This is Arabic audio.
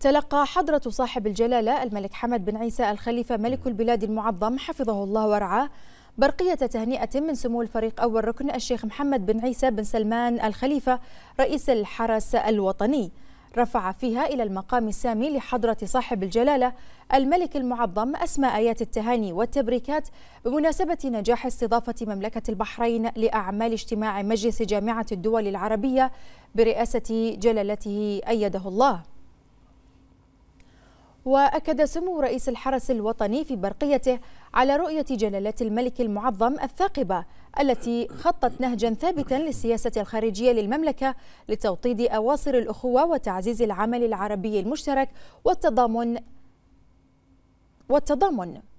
تلقى حضرة صاحب الجلالة الملك حمد بن عيسى الخليفة ملك البلاد المعظم حفظه الله ورعاه برقية تهنئة من سمو الفريق أول ركن الشيخ محمد بن عيسى بن سلمان الخليفة رئيس الحرس الوطني رفع فيها إلى المقام السامي لحضرة صاحب الجلالة الملك المعظم أسماء آيات التهاني والتبريكات بمناسبة نجاح استضافة مملكة البحرين لأعمال اجتماع مجلس جامعة الدول العربية برئاسة جلالته أيده الله وأكد سمو رئيس الحرس الوطني في برقيته على رؤية جلالة الملك المعظم الثاقبة التي خطت نهجا ثابتا للسياسة الخارجية للمملكة لتوطيد أواصر الأخوة وتعزيز العمل العربي المشترك والتضامن والتضامن